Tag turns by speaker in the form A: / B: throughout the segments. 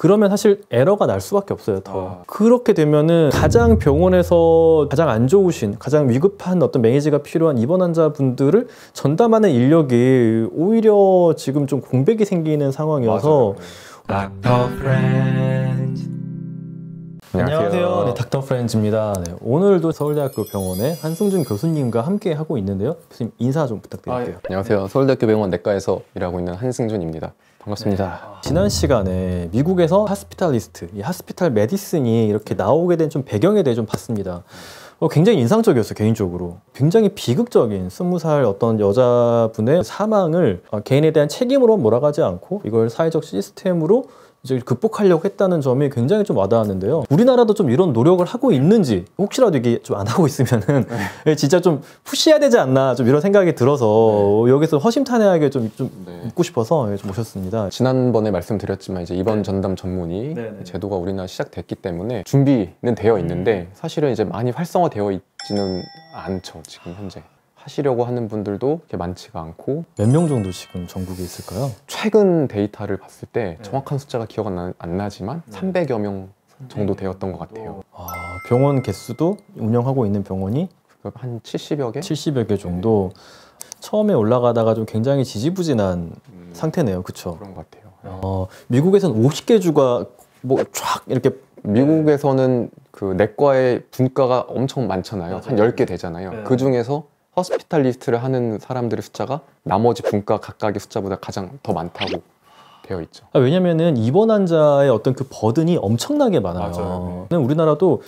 A: 그러면 사실 에러가 날 수밖에 없어요 더 아. 그렇게 되면은 가장 병원에서 가장 안 좋으신 가장 위급한 어떤 매니지가 필요한 입원 환자분들을 전담하는 인력이 오히려 지금 좀 공백이 생기는 상황이어서 네. 안녕하세요. 네, 닥터 프렌즈입니다. 네, 오늘도 서울대학교 병원의 한승준 교수님과 함께 하고 있는데요. 교수님 인사 좀 부탁드릴게요. 아, 예. 안녕하세요. 서울대학교 병원 내과에서 일하고 있는 한승준입니다. 반갑습니다. 네. 지난 시간에 미국에서 하스피탈리스트, 이 하스피탈 메디슨이 이렇게 나오게 된 좀 배경에 대해 좀 봤습니다. 어, 굉장히 인상적이었어요 개인적으로 굉장히 비극적인 스무 살 어떤 여자분의 사망을 어, 개인에 대한 책임으로 몰아가지 않고 이걸 사회적 시스템으로 이제 극복하려고 했다는 점이 굉장히 좀 와닿았는데요. 우리나라도 좀 이런 노력을 하고 있는지 혹시라도 이게 좀 안 하고 있으면은 네. 예, 진짜 좀 푸시해야 되지 않나 좀 이런 생각이 들어서 네. 여기서
B: 허심탄회하게 좀, 좀 네. 묻고 싶어서 예, 좀 모셨습니다. 지난번에 말씀드렸지만 이제 이번 네. 전담 전문이 네, 네. 제도가 우리나라 시작됐기 때문에 준비는 되어 있는데 음. 사실은 이제 많이 활성화되어 있지는 않죠 지금 현재. 하시려고 하는 분들도 많지가 않고 몇 명 정도 지금
A: 전국에 있을까요?
B: 최근 데이터를 봤을 때 네. 정확한 숫자가 기억 안, 안 나지만 네. 300여 명 정도 되었던 것 같아요 아,
A: 병원 개수도 운영하고 있는 병원이 한 70여 개? 70여 개 네. 정도 네. 처음에 올라가다가 좀 굉장히 지지부진한 음, 상태네요 그쵸? 그런 것 같아요 네. 어, 미국에서는 50개 주가
B: 뭐쫙 이렇게 네. 미국에서는 그 내과의 분과가 엄청 많잖아요. 맞아요. 한 10개 되잖아요. 네. 그 중에서 허스피탈리스트를 하는 사람들의 숫자가 나머지 분과 각각의 숫자보다 가장 더 많다고 되어 있죠. 아,
A: 왜냐면은 입원 환자의 어떤 그 버든이 엄청나게 많아요. 네. 네. 우리나라도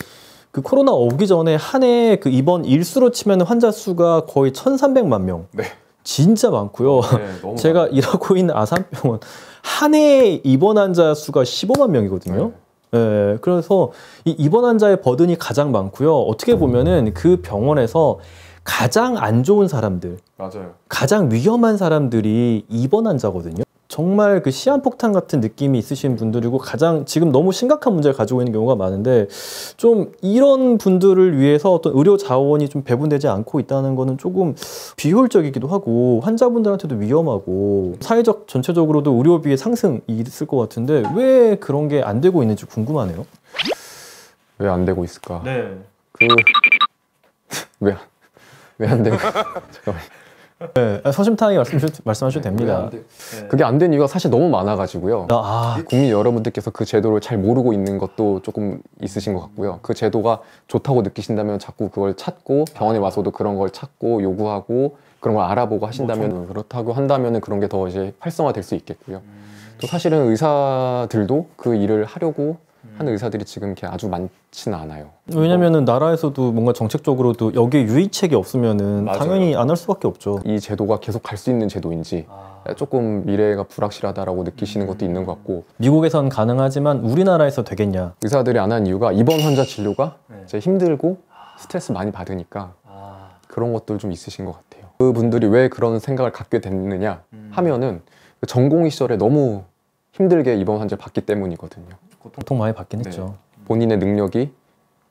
A: 그 코로나 오기 전에 한해그 입원 일수로 치면 환자 수가 거의 1,300만 명. 네. 진짜 많고요. 네, 제가 많아요. 일하고 있는 아산병원 한 해에 입원 환자 수가 15만 명이거든요. 네. 네. 그래서 이 입원 환자의 버든이 가장 많고요. 어떻게 보면은 그 병원에서 가장 안 좋은 사람들, 맞아요. 가장 위험한 사람들이 입원 환자거든요. 정말 그 시한폭탄 같은 느낌이 있으신 분들이고 가장 지금 너무 심각한 문제를 가지고 있는 경우가 많은데 좀 이런 분들을 위해서 어떤 의료 자원이 좀 배분되지 않고 있다는 거는 조금 비효율적이기도 하고 환자분들한테도 위험하고 사회적 전체적으로도 의료비의 상승이 있을 것 같은데 왜 그런 게 안 되고 있는지 궁금하네요. 왜 안 되고 있을까? 네. 그왜
B: 왜안 되고 잠깐만. 네, 서심탕이 말씀, 하셔도 네, 됩니다. 네. 그게 안 된 이유가 사실 너무 많아가지고요. 아, 아. 국민 여러분들께서 그 제도를 잘 모르고 있는 것도 조금 있으신 것 같고요. 그 제도가 좋다고 느끼신다면 자꾸 그걸 찾고 병원에 와서도 그런 걸 찾고 요구하고 그런 걸 알아보고 하신다면 뭐 그렇다고 한다면 그런 게 더 이제 활성화될 수 있겠고요. 음. 또 사실은 의사들도 그 일을 하려고 하는 의사들이 지금 이렇게 아주 많지는 않아요.
A: 왜냐면은 나라에서도 뭔가
B: 정책적으로도 여기에 유의책이 없으면은 맞아요. 당연히 안 할 수밖에 없죠. 이 제도가 계속 갈 수 있는 제도인지 아... 조금 미래가 불확실하다라고 느끼시는 것도 있는 것 같고 미국에선 가능하지만 우리나라에서 되겠냐? 의사들이 안 한 이유가 입원 환자 진료가 네. 힘들고 스트레스 많이 받으니까 아... 그런 것들 좀 있으신 것 같아요. 그분들이 왜 그런 생각을 갖게 됐느냐 음. 하면은 그 전공의 시절에 너무 힘들게 입원 환자 받기 때문이거든요. 고통 많이 받긴 네. 했죠. 본인의 능력이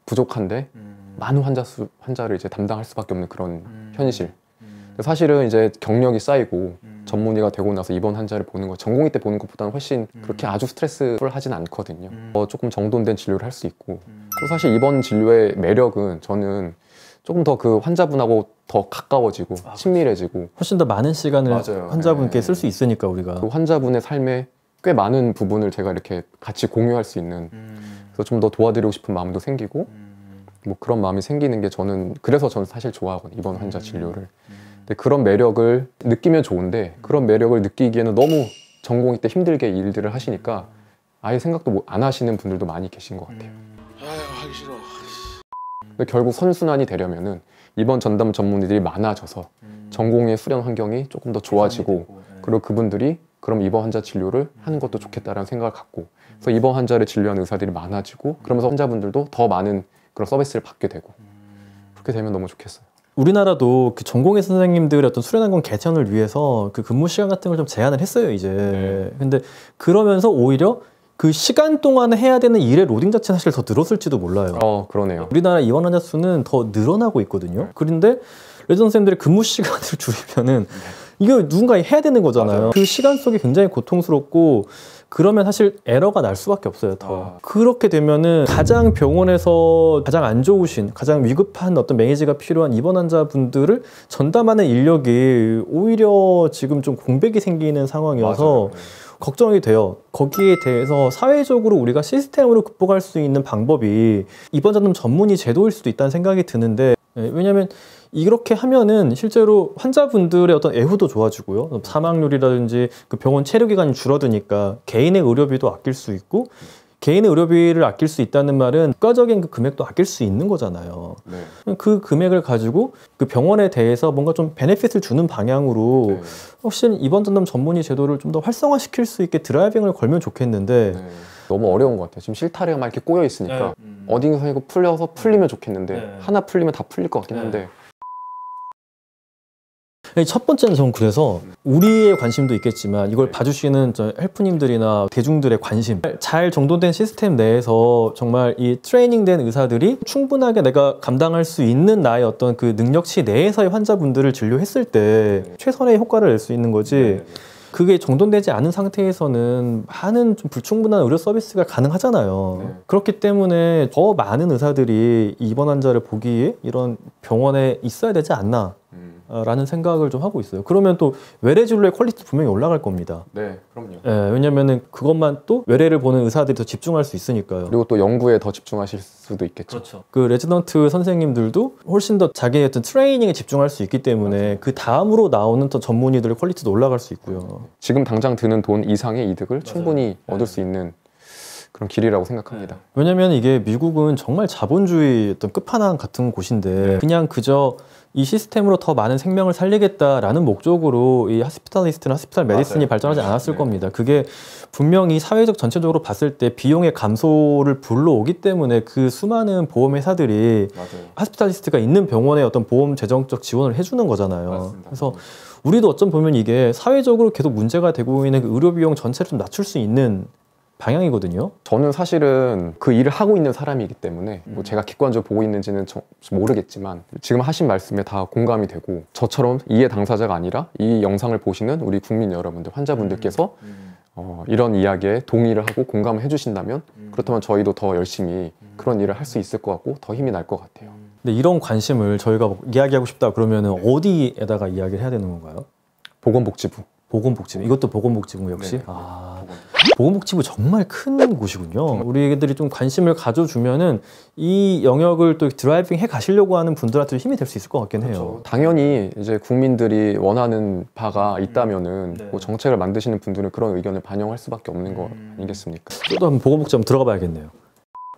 B: 부족한데 음. 많은 환자 수, 환자를 이제 담당할 수밖에 없는 그런 음. 현실. 음. 사실은 이제 경력이 쌓이고 음. 전문의가 되고 나서 입원 환자를 보는 거 전공의 때 보는 것보다는 훨씬 음. 그렇게 아주 스트레스를 하진 않거든요. 어, 조금 정돈된 진료를 할 수 있고 또 사실 입원 진료의 매력은 저는 조금 더 그 환자분하고 더 가까워지고 아, 그렇죠. 친밀해지고 훨씬 더 많은 시간을 맞아요. 환자분께 네. 쓸수 있으니까 우리가 그 환자분의 삶에 꽤 많은 부분을 제가 이렇게 같이 공유할 수 있는 음. 그래서 좀 더 도와드리고 싶은 마음도 생기고 음. 뭐 그런 마음이 생기는 게 저는 그래서 저는 사실 좋아하거든요 이번 환자 음. 진료를 근데 그런 매력을 느끼면 좋은데 그런 매력을 느끼기에는 너무 전공이 때 힘들게 일들을 하시니까 아예 생각도 안 하시는 분들도 많이 계신 것 같아요 아 하기 싫어 근데 결국 선순환이 되려면은 이번 전담 전문의들이 많아져서 전공의 수련 환경이 조금 더 좋아지고 네. 그리고 그분들이 그럼 입원 환자 진료를 하는 것도 좋겠다라는 생각을 갖고 그래서 입원 환자를 진료하는 의사들이 많아지고 그러면서 환자분들도 더 많은 그런 서비스를 받게 되고 그렇게 되면 너무 좋겠어요.
A: 우리나라도 그 전공의 선생님들의 어떤 수련학원 개편을 위해서 그 근무 시간 같은 걸 좀 제한을 했어요 이제. 네. 근데 그러면서 오히려 그 시간 동안 해야 되는 일의 로딩 자체 사실 더 늘었을지도 몰라요. 어, 그러네요. 우리나라 입원 환자 수는 더 늘어나고 있거든요. 네. 그런데 레전 선생님들의 근무 시간을 줄이면은 네. 이걸 누군가 해야 되는 거잖아요 맞아요. 그 시간 속에 굉장히 고통스럽고 그러면 사실 에러가 날 수밖에 없어요 더 아. 그렇게 되면은 가장 병원에서 가장 안 좋으신 가장 위급한 어떤 매니지가 필요한 입원 환자분들을 전담하는 인력이 오히려 지금 좀 공백이 생기는 상황이어서 맞아요. 걱정이 돼요 거기에 대해서 사회적으로 우리가 시스템으로 극복할 수 있는 방법이 입원 전담 전문의 제도일 수도 있다는 생각이 드는데 예, 왜냐하면 이렇게 하면은 실제로 환자분들의 어떤 애후도 좋아지고요. 사망률이라든지 그 병원 체류 기간이 줄어드니까 개인의 의료비도 아낄 수 있고 개인의 의료비를 아낄 수 있다는 말은 국가적인 그 금액도 아낄 수 있는 거잖아요. 네. 그 금액을 가지고 그 병원에 대해서 뭔가 좀 베네핏을 주는 방향으로 네.
B: 혹시 이번 전담 전문의 제도를 좀 더 활성화시킬 수 있게 드라이빙을 걸면 좋겠는데 네. 너무 어려운 것 같아요. 지금 실타래가 막 이렇게 꼬여 있으니까 네. 음. 어딘가에서 풀려서 풀리면 좋겠는데 네. 하나 풀리면 다 풀릴 것 같긴 한데 네.
A: 네, 첫 번째는 저는 그래서 우리의 관심도 있겠지만 이걸 봐주시는 저 헬프님들이나 대중들의 관심 잘 정돈된 시스템 내에서 정말 이 트레이닝된 의사들이 충분하게 내가 감당할 수 있는 나의 어떤 그 능력치 내에서의 환자분들을 진료했을 때 최선의 효과를 낼 수 있는 거지 네. 그게 정돈되지 않은 상태에서는 많은 좀 불충분한 의료 서비스가 가능하잖아요. 네. 그렇기 때문에 더 많은 의사들이 입원 환자를 보기에 이런 병원에 있어야 되지 않나 라는 생각을 좀 하고 있어요. 그러면 또 외래 진로의 퀄리티 분명히 올라갈 겁니다. 네, 그럼요. 예, 왜냐면은 그것만 또 외래를 보는 의사들이 더
B: 집중할 수 있으니까요. 그리고 또 연구에 더 집중하실 수도 있겠죠. 그렇죠.
A: 그 레지던트 선생님들도 훨씬 더 자기의 어떤 트레이닝에 집중할 수 있기 때문에 그 다음으로 나오는 또 전문의들의 퀄리티도
B: 올라갈 수 있고요. 지금 당장 드는 돈 이상의 이득을 맞아요. 충분히 네. 얻을 수 있는 그런 길이라고 생각합니다. 네. 왜냐면 이게 미국은 정말 자본주의 어떤 끝판왕 같은 곳인데
A: 네. 그냥 그저 이 시스템으로 더 많은 생명을 살리겠다라는 목적으로 이 하스피탈리스트나 하스피탈 메디슨이 맞아요. 발전하지 네. 않았을 네. 겁니다. 그게 분명히 사회적 전체적으로 봤을 때 비용의 감소를 불러오기 때문에 그 수많은 보험 회사들이 맞아요. 하스피탈리스트가 있는 병원에 어떤 보험 재정적 지원을 해주는 거잖아요. 맞습니다. 그래서 우리도 어쩜 보면 이게
B: 사회적으로 계속 문제가 되고 있는 그 의료 비용 전체를 좀 낮출 수 있는 방향이거든요. 저는 사실은 그 일을 하고 있는 사람이기 때문에 뭐 음. 제가 객관적으로 보고 있는지는 모르겠지만 지금 하신 말씀에 다 공감이 되고 저처럼 이해 당사자가 아니라 이 영상을 보시는 우리 국민 여러분들, 환자분들께서 음. 음. 어, 이런 이야기에 동의를 하고 공감을 해주신다면 그렇다면 저희도 더 열심히 그런 일을 할 수 있을 것 같고 더 힘이 날 것 같아요. 근데 이런 관심을 저희가 뭐 이야기하고 싶다 그러면 은 어디에다가 이야기를 해야 되는 건가요? 보건복지부.
A: 보건복지부 이것도 보건복지부 역시 네네. 아 보건복지부 정말 큰 곳이군요 우리 애들이 좀 관심을 가져주면은 이 영역을 또 드라이빙 해 가시려고 하는 분들한테 힘이 될 수 있을 것 같긴 그렇죠. 해요
B: 당연히 이제 국민들이 원하는 바가 음. 있다면은 네. 뭐 정책을 만드시는 분들은 그런 의견을 반영할 수밖에 없는 거 음. 아니겠습니까 또 한 번 보건복지부 들어가 봐야겠네요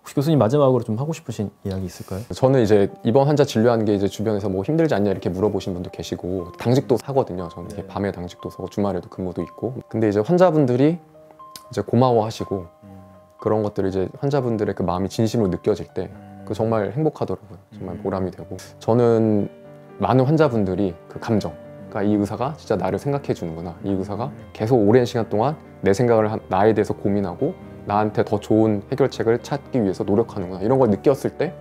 B: 혹시 교수님 마지막으로 좀 하고 싶으신 이야기 있을까요? 저는 이제 이번 환자 진료하는 게 이제 주변에서 뭐 힘들지 않냐 이렇게 물어보신 분도 계시고 당직도 사거든요. 저는 이게 네. 밤에 당직도 사고 주말에도 근무도 있고 근데 이제 환자분들이 이제 고마워하시고 음. 그런 것들을 이제 환자분들의 그 마음이 진심으로 느껴질 때그 음. 정말 행복하더라고요. 정말 음. 보람이 되고 저는 많은 환자분들이 그 감정 이 의사가 진짜 나를 생각해 주는구나 이 의사가 음. 계속 오랜 시간 동안 내 생각을 한, 나에 대해서 고민하고 나한테 더 좋은 해결책을 찾기 위해서 노력하는구나 이런 걸 느꼈을 때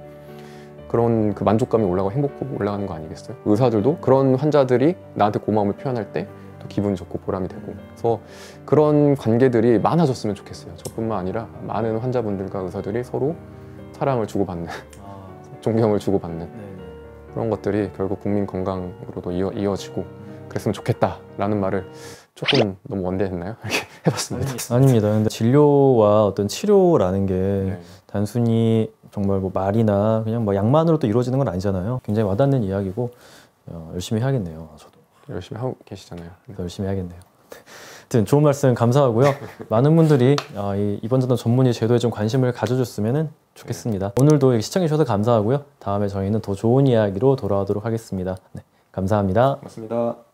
B: 그런 그 만족감이 올라가 고 행복감 이 올라가는 거 아니겠어요? 의사들도 그런 환자들이 나한테 고마움을 표현할 때 또기분 좋고 보람이 되고 그래서 그런 관계들이 많아졌으면 좋겠어요. 저뿐만 아니라 많은 환자분들과 의사들이 서로 사랑을 주고받는 아. 존경을 주고받는 네. 그런 것들이 결국 국민 건강으로도 이어, 이어지고 그랬으면 좋겠다라는 말을 조금 너무 원대했나요? 이렇게
A: 해봤습니다. 아닙니다. 근데 진료와
B: 어떤 치료라는
A: 게 네. 단순히 정말 뭐 말이나 그냥 뭐 약만으로 또 이루어지는 건 아니잖아요. 굉장히 와닿는 이야기고 어, 열심히 해야겠네요. 저도 열심히 하고 계시잖아요. 네. 열심히 해야겠네요. 하여튼 좋은 말씀 감사하고요. 많은 분들이 어, 이 이번 전담 전문의 제도에 좀 관심을 가져줬으면 좋겠습니다. 네. 오늘도 시청해주셔서 감사하고요. 다음에 저희는 더 좋은 이야기로 돌아오도록 하겠습니다. 네, 감사합니다. 고맙습니다.